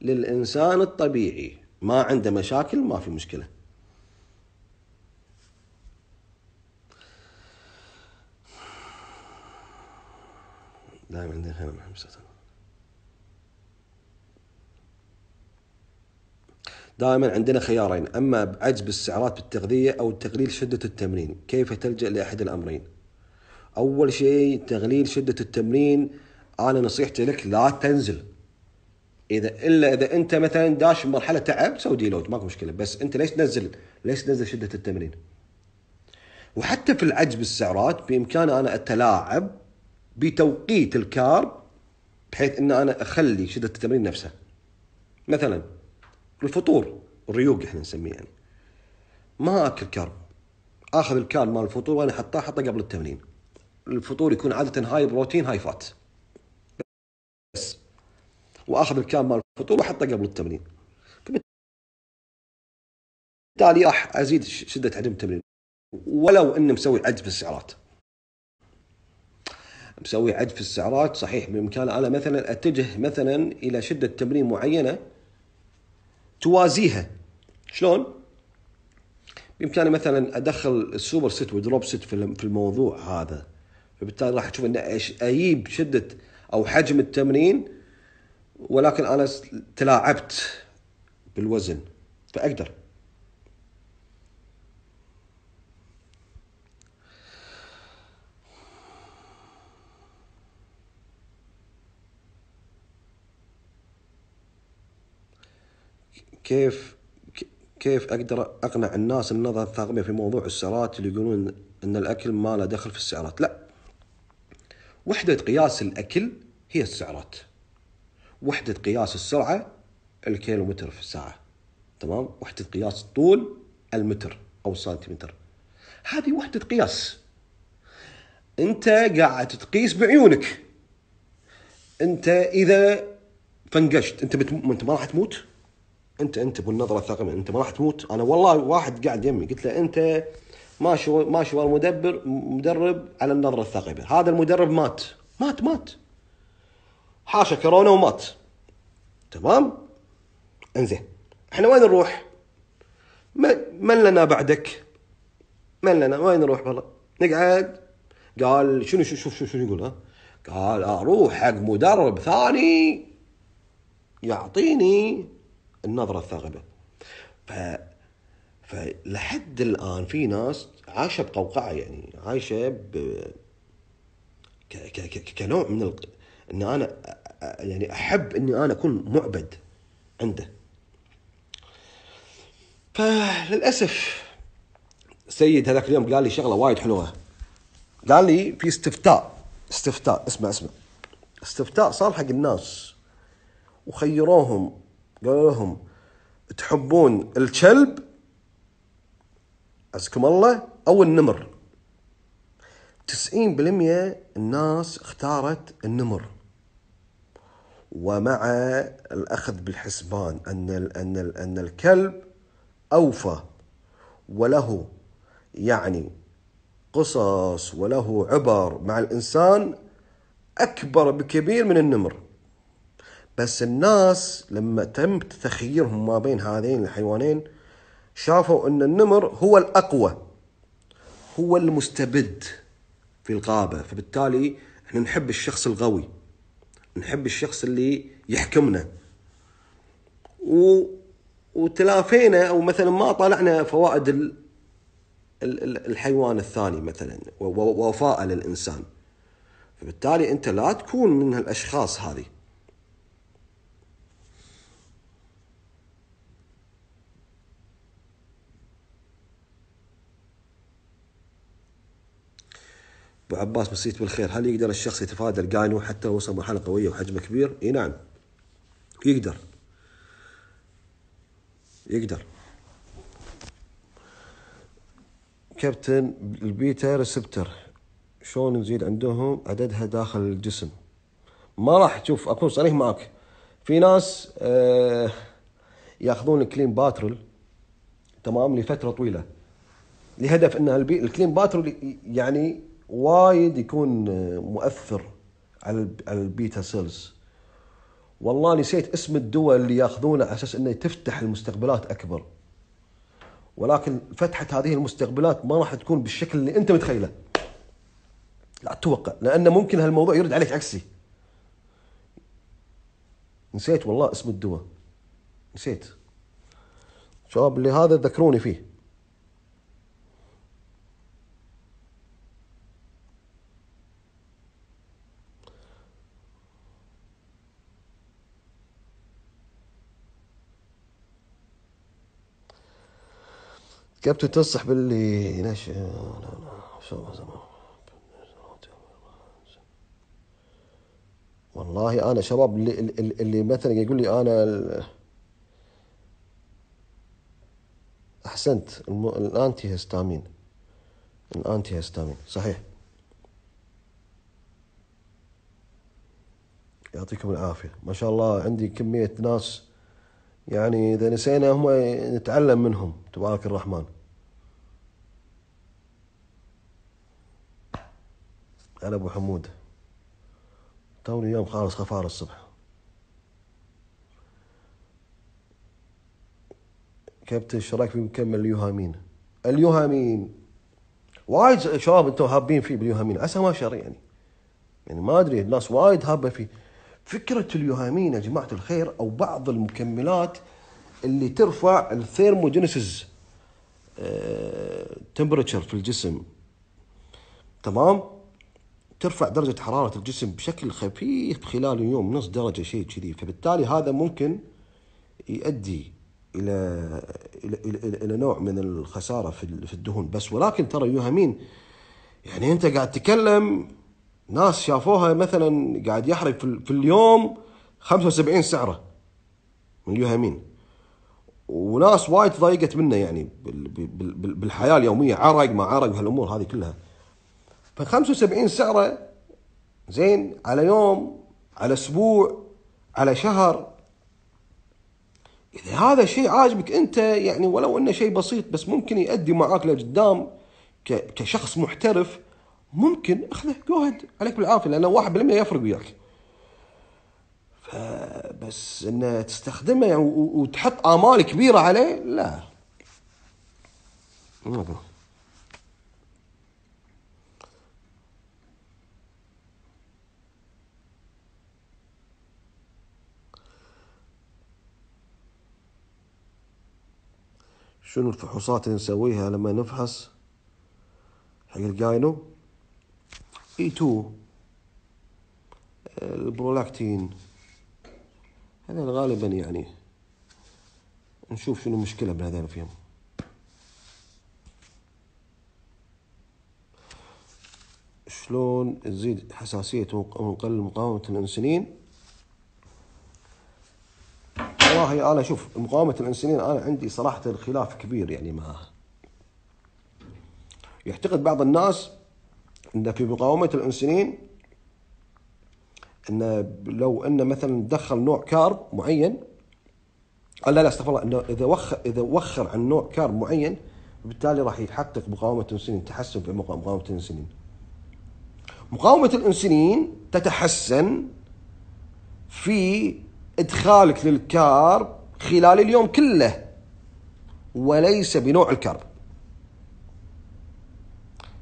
للإنسان الطبيعي ما عنده مشاكل ما في مشكلة دائما عندنا خير من حمسة دائما عندنا خيارين اما عجز السعرات بالتغذيه او تقليل شده التمرين كيف تلجا لاحد الامرين اول شيء تقليل شده التمرين انا نصيحتي لك لا تنزل اذا الا اذا انت مثلا داش مرحله تعب سوي لود ماكو مشكله بس انت ليش تنزل ليش تنزل شده التمرين وحتى في العجز بالسعرات بامكاني انا اتلاعب بتوقيت الكارب بحيث ان انا اخلي شده التمرين نفسها مثلا الفطور الريوق احنا نسميه يعني ما اكل كرب اخذ الكان مال الفطور وانا حطاه حطه قبل التمرين الفطور يكون عاده هاي بروتين هاي فات بس واخذ الكان مال الفطور واحطه قبل التمرين بالتالي راح ازيد شده حجم التمرين ولو اني مسوي عجز في السعرات مسوي عجز في السعرات صحيح بامكان انا مثلا اتجه مثلا الى شده تمرين معينه توازيها شلون؟ بامكاني مثلا ادخل السوبر ست ودروب ست في الموضوع هذا فبالتالي راح اشوف ان اجيب شده او حجم التمرين ولكن انا تلاعبت بالوزن فاقدر كيف كيف اقدر اقنع الناس النظره الثاقبه في موضوع السعرات اللي يقولون ان الاكل ما له دخل في السعرات لا وحده قياس الاكل هي السعرات وحده قياس السرعه الكيلومتر في الساعه تمام وحده قياس الطول المتر او السنتيمتر هذه وحده قياس انت قاعد تقيس بعيونك انت اذا فنقشت انت بتم... انت ما راح تموت انت انت بالنظره الثاقبه انت ما راح تموت انا والله واحد قاعد يمي قلت له انت ماشي ماشي ورا مدبر مدرب على النظره الثاقبه هذا المدرب مات مات مات حاشا كورونا ومات تمام انزين احنا وين نروح من لنا بعدك من لنا وين نروح والله نقعد قال شنو شوف شوف شنو شو يقول ها قال اروح حق مدرب ثاني يعطيني النظرة الثاغبة ف فلحد الآن في ناس عايشة بقوقعة يعني عايشة ب... ك... ك... ك... كنوع من ال... ان انا يعني احب اني انا اكون معبد عنده فللاسف سيد هذاك اليوم قال لي شغله وايد حلوه قال لي في استفتاء استفتاء اسمع اسمع استفتاء صار حق الناس وخيروهم قالوا لهم تحبون الكلب عزكم الله أو النمر 90% الناس اختارت النمر ومع الأخذ بالحسبان أن, الـ أن, الـ أن الكلب أوفى وله يعني قصص وله عبر مع الإنسان أكبر بكبير من النمر بس الناس لما تم تخييرهم ما بين هذين الحيوانين شافوا ان النمر هو الاقوى هو المستبد في الغابه فبالتالي احنا نحب الشخص القوي نحب الشخص اللي يحكمنا و... وتلافينا او مثلا ما طلعنا فوائد ال... الحيوان الثاني مثلا ووفاءه للانسان فبالتالي انت لا تكون من الاشخاص هذه ابو عباس مسيت بالخير هل يقدر الشخص يتفادى القانو حتى لو وصل مرحله قويه وحجمه كبير؟ اي نعم يقدر يقدر كابتن البيتا ريسبتر شلون نزيد عندهم عددها داخل الجسم ما راح تشوف اكون صريح معك في ناس آه ياخذون كلين باترل تمام لفتره طويله لهدف ان الكلين باترل يعني وايد يكون آه، مؤثر على البيتا سيلز والله نسيت اسم الدول اللي ياخذونه على اساس انه تفتح المستقبلات اكبر ولكن فتحه هذه المستقبلات ما راح تكون بالشكل اللي انت متخيله لا تتوقع لان ممكن هالموضوع يرد عليك عكسي نسيت والله اسم الدواء نسيت شباب اللي هذا ذكروني فيه كابتن تصح باللي ناش والله انا شباب اللي اللي مثلا يقول لي انا احسنت الانتي هستامين الانتي هستامين صحيح يعطيكم العافيه ما شاء الله عندي كميه ناس يعني إذا نسينا هم نتعلم منهم تبارك الرحمن أنا أبو حمود توني يوم خالص خفار الصبح كابتن ايش رايك في مكمل اليهامين؟ اليهامين وايد شباب انتم هابين فيه باليهامين عسى ما شر يعني يعني ما ادري الناس وايد هابه فيه فكرة اليوهامين يا جماعة الخير أو بعض المكملات اللي ترفع الثيرموجينيسيس تمبرتشر آه، في الجسم تمام ترفع درجة حرارة الجسم بشكل خفيف خلال يوم نص درجة شيء كذي فبالتالي هذا ممكن يؤدي إلى إلى, إلى, إلى, إلى نوع من الخسارة في الدهون بس ولكن ترى اليوهامين يعني أنت قاعد تتكلم ناس شافوها مثلا قاعد يحرق في اليوم 75 سعره من اليهامين وناس وايد ضايقت منه يعني بالحياه اليوميه عرق ما عرق هالامور هذه كلها ف 75 سعره زين على يوم على اسبوع على شهر اذا هذا شيء عاجبك انت يعني ولو انه شيء بسيط بس ممكن يؤدي معاك لقدام كشخص محترف ممكن اخذه جو عليك بالعافيه لانه 1% يفرق وياك فبس ان تستخدمه يعني وتحط امال كبيره عليه لا شنو الفحوصات اللي نسويها لما نفحص حق الجاينو اي 2 البرولاكتين هذا غالبا يعني نشوف شنو المشكله بهذين فيهم شلون تزيد حساسية ونقلل مقاومة الأنسولين والله أنا شوف مقاومة الأنسولين أنا عندي صراحة خلاف كبير يعني معها يعتقد بعض الناس ان في مقاومه الانسولين ان لو ان مثلا دخل نوع كارب معين لا لا استغفر الله انه اذا وخر اذا وخر عن نوع كارب معين بالتالي راح يحقق مقاومه الانسولين تحسن في مقاومه الانسولين. مقاومه الانسولين تتحسن في ادخالك للكارب خلال اليوم كله وليس بنوع الكرب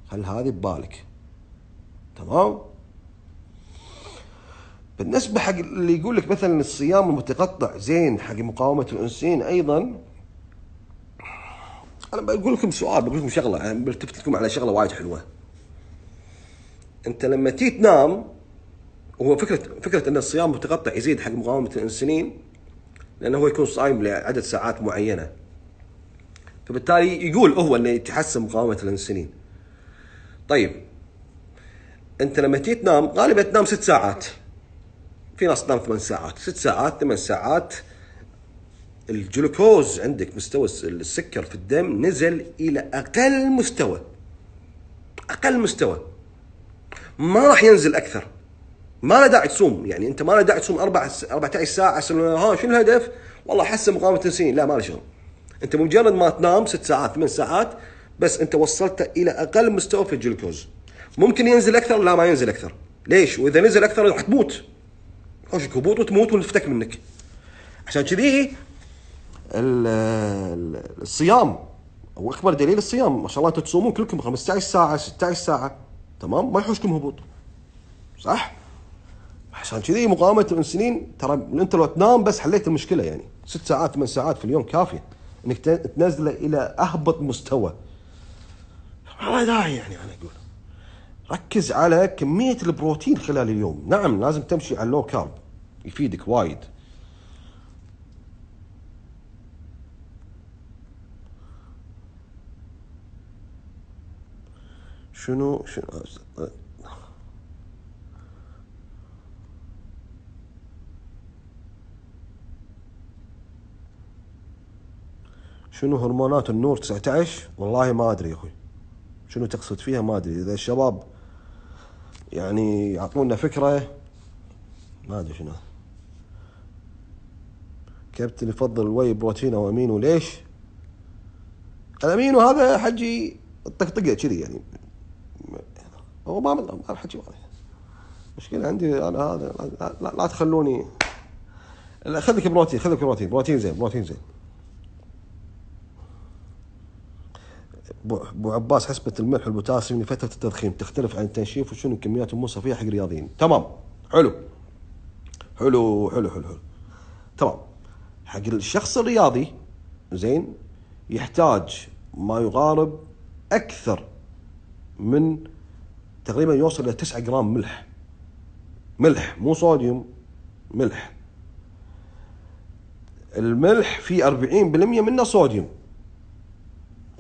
هل هذه ببالك تمام بالنسبة حق اللي يقول لك مثلا الصيام المتقطع زين حق مقاومة الأنسين أيضا أنا بقول لكم سؤال بقول لكم شغلة أنا بلتفت لكم على شغلة وايد حلوة أنت لما تيجي تنام هو فكرة فكرة أن الصيام المتقطع يزيد حق مقاومة الأنسولين لأنه هو يكون صايم لعدد ساعات معينة فبالتالي يقول هو أنه يتحسن مقاومة الأنسولين طيب انت لما تيجي تنام غالبا تنام ست ساعات في ناس تنام ثمان ساعات ست ساعات ثمان ساعات الجلوكوز عندك مستوى السكر في الدم نزل الى اقل مستوى اقل مستوى ما راح ينزل اكثر ما له داعي تصوم يعني انت ما له داعي تصوم اربع 14 ساعه عشان ها شنو الهدف؟ والله احسن مقاومه التنسين لا ما له شغل انت مجرد ما تنام ست ساعات ثمان ساعات بس انت وصلت الى اقل مستوى في الجلوكوز ممكن ينزل اكثر لا ما ينزل اكثر ليش واذا نزل اكثر راح تموت خش هبوط وتموت ونفتك منك عشان كذي الصيام اكبر دليل الصيام ما شاء الله تصومون كلكم 15 ساعه 16 ساعه تمام ما يحوشكم هبوط صح عشان كذي مقاومه الانسولين ترى انت لو تنام بس حليت المشكله يعني ست ساعات ثمان ساعات في اليوم كافيه انك تنزله الى اهبط مستوى ما داعي يعني انا اقول ركز على كمية البروتين خلال اليوم نعم لازم تمشي على اللو كارب يفيدك وايد شنو شنو شنو هرمونات النور 19 والله ما ادري يا اخوي شنو تقصد فيها ما ادري اذا الشباب يعني يعطونا فكرة ما أدري شنو كابتن يفضل الوي او وامينو ليش؟ الامينو هذا حجي طقطقه كذي يعني هو ما ما حجي واضح مشكلة عندي انا هذا لا, لا, لا تخلوني خذك بروتين خذك بروتين بروتين زين بروتين زين ابو عباس حسبه الملح والبوتاسيوم لفتره التضخيم تختلف عن التنشيف وشنو الكميات الموصى فيها حق الرياضيين تمام حلو حلو حلو حلو حلو تمام حق الشخص الرياضي زين يحتاج ما يقارب اكثر من تقريبا يوصل الى 9 جرام ملح ملح مو صوديوم ملح الملح فيه 40% منه صوديوم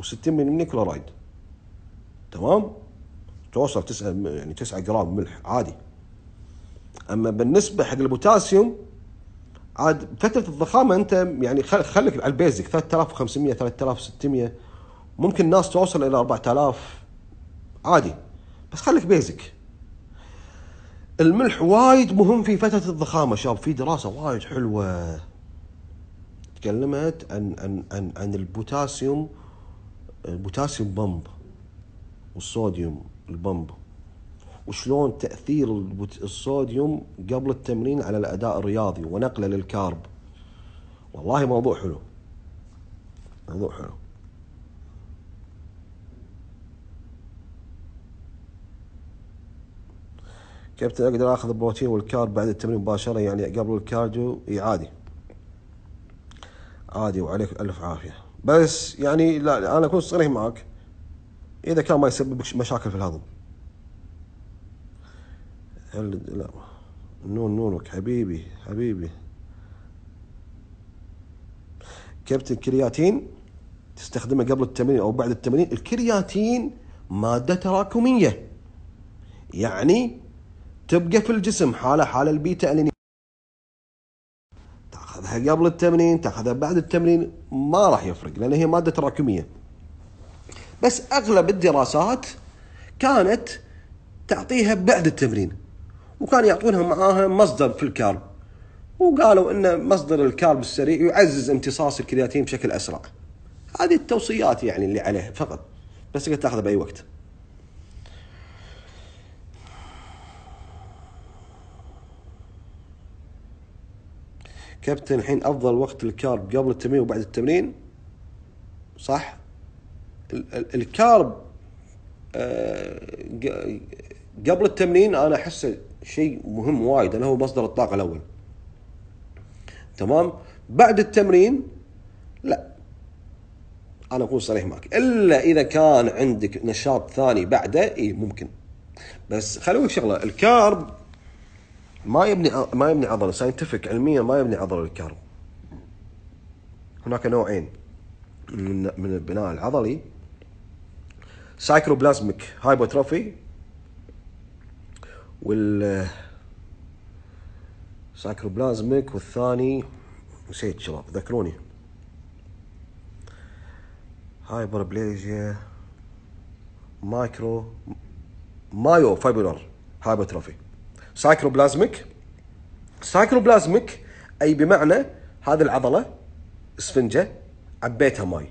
و60 ملم كلورايد تمام توصل 9 يعني 9 جرام ملح عادي اما بالنسبه حق البوتاسيوم عاد فتره الضخامه انت يعني خليك على البيزك 3500 3600 ممكن الناس توصل الى 4000 عادي بس خليك بيزك الملح وايد مهم في فتره الضخامه شباب في دراسه وايد حلوه تكلمت عن عن عن, عن البوتاسيوم البوتاسيوم بمب والصوديوم البمب وشلون تاثير الصوديوم قبل التمرين على الاداء الرياضي ونقله للكارب والله موضوع حلو موضوع حلو كابتن اقدر اخذ البروتين والكارب بعد التمرين مباشره يعني قبل الكارديو اي عادي عادي وعليك الف عافيه بس يعني لا انا اكون صريح معك اذا كان ما يسبب مشاكل في الهضم لا نون نونك حبيبي حبيبي كابتن كرياتين تستخدمه قبل التمرين او بعد التمرين الكرياتين ماده تراكميه يعني تبقى في الجسم حاله حاله البيتا الانين تاخذها قبل التمرين تاخذها بعد التمرين ما راح يفرق لان هي ماده تراكميه بس اغلب الدراسات كانت تعطيها بعد التمرين وكان يعطونها معاها مصدر في الكارب وقالوا ان مصدر الكارب السريع يعزز امتصاص الكرياتين بشكل اسرع هذه التوصيات يعني اللي عليها فقط بس تقدر تاخذها باي وقت كابتن الحين افضل وقت الكارب قبل التمرين وبعد التمرين صح الكارب آه، قبل التمرين انا احسه شيء مهم وايد لانه هو مصدر الطاقه الاول تمام بعد التمرين لا انا اكون صريح معك الا اذا كان عندك نشاط ثاني بعده اي ممكن بس خلوك شغله الكارب ما يبني ما يبني عضله ساينتفك علميا ما يبني عضله الكهرب هناك نوعين من من البناء العضلي سايكروبلازميك هايبوتروفي وال سايكروبلازميك والثاني نسيت شباب ذكروني هايبربليزيا مايكرو مايو فايبولار هايبوتروفي سايكروبلازميك سايكروبلازميك اي بمعنى هذه العضله اسفنجه عبيتها ماي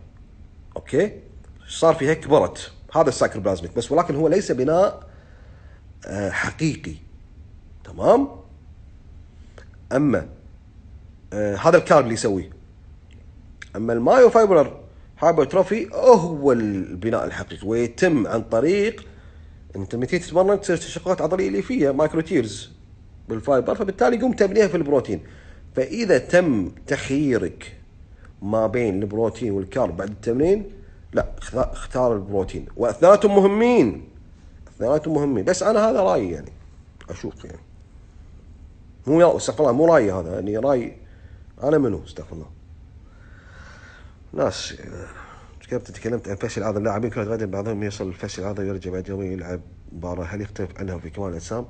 اوكي صار فيها كبرت هذا السايكروبلازميك بس ولكن هو ليس بناء آه، حقيقي تمام اما آه، هذا الكارب اللي يسويه اما المايو فايبرر هايبرتروفي هو البناء الحقيقي ويتم عن طريق يعني انت لما تيجي تتمرن تصير تشققات عضليه اللي فيها مايكرو تيرز بالفايبر فبالتالي قوم تبنيها في البروتين فاذا تم تخييرك ما بين البروتين والكارب بعد التمرين لا اختار البروتين واثنيناتهم مهمين اثنيناتهم مهمين بس انا هذا رايي يعني اشوف يعني مو استغفر الله مو رايي هذا يعني راي انا منو استغفر الله ناس يعني. كابتن تكلمت عن فشل العظم لاعبين كرة قدم بعضهم يصل للفشل العظم ويرجع بعد يومين يلعب مباراة هل يختلف عنها في كمال الأجسام؟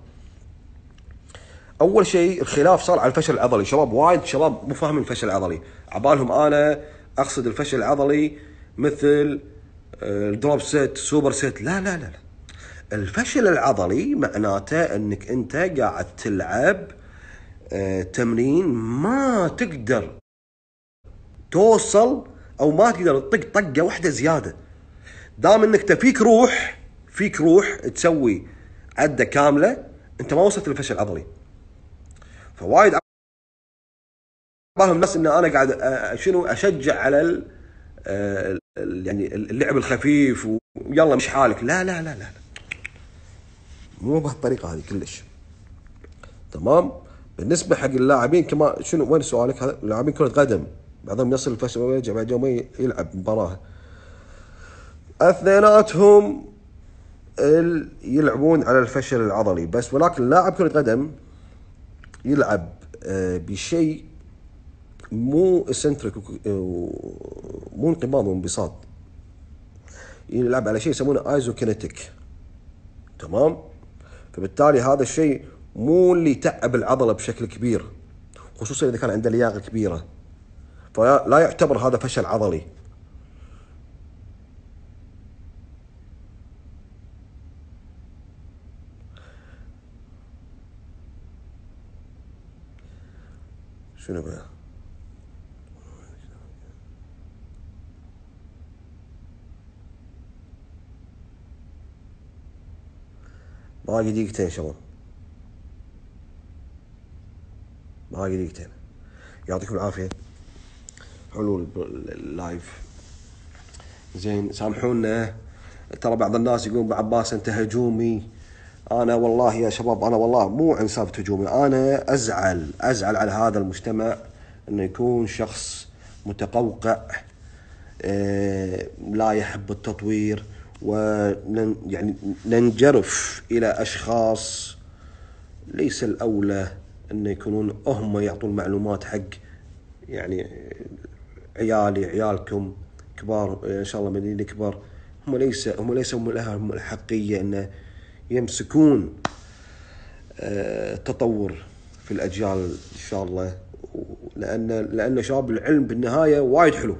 أول شيء الخلاف صار على الفشل العضلي شباب وايد شباب مو فاهمين الفشل العضلي عبالهم أنا أقصد الفشل العضلي مثل آه، الدروب سيت سوبر سيت لا لا لا, لا. الفشل العضلي معناته انك انت قاعد تلعب آه، تمرين ما تقدر توصل او ما تقدر تطق طقه واحده زياده دام انك تفيك روح فيك روح تسوي عده كامله انت ما وصلت للفشل العضلي فوايد باهم الناس ان انا قاعد شنو اشجع على ال يعني اللعب الخفيف ويلا مش حالك لا لا لا لا مو بهالطريقه هذه كلش تمام بالنسبه حق اللاعبين كمان شنو وين سؤالك هذا لاعبين كره قدم بعضهم يصل الفشل ويرجع بعد يوم يلعب مباراة اثنيناتهم يلعبون على الفشل العضلي بس ولكن لاعب كرة قدم يلعب آه، بشيء مو اسنتريك مو انقباض وانبساط يلعب على شيء يسمونه ايزوكينيتيك تمام فبالتالي هذا الشيء مو اللي يتعب العضله بشكل كبير خصوصا اذا كان عنده لياقه كبيره فلا طيب، يعتبر هذا فشل عضلي شنو بقى باقي دقيقتين شباب باقي دقيقتين يعطيكم العافيه حلو اللايف زين سامحونا ترى بعض الناس يقول عباس انت هجومي انا والله يا شباب انا والله مو سالفه هجومي انا ازعل ازعل على هذا المجتمع انه يكون شخص متقوقع آه، لا يحب التطوير ولن يعني ننجرف الى اشخاص ليس الاولى انه يكونون هم يعطون معلومات حق يعني عيالي عيالكم كبار ان شاء الله من كبار هم ليس هم ليس هم الاهل هم الاحقيه ان يمسكون التطور آه، في الاجيال ان شاء الله لان لان شباب العلم بالنهايه وايد حلو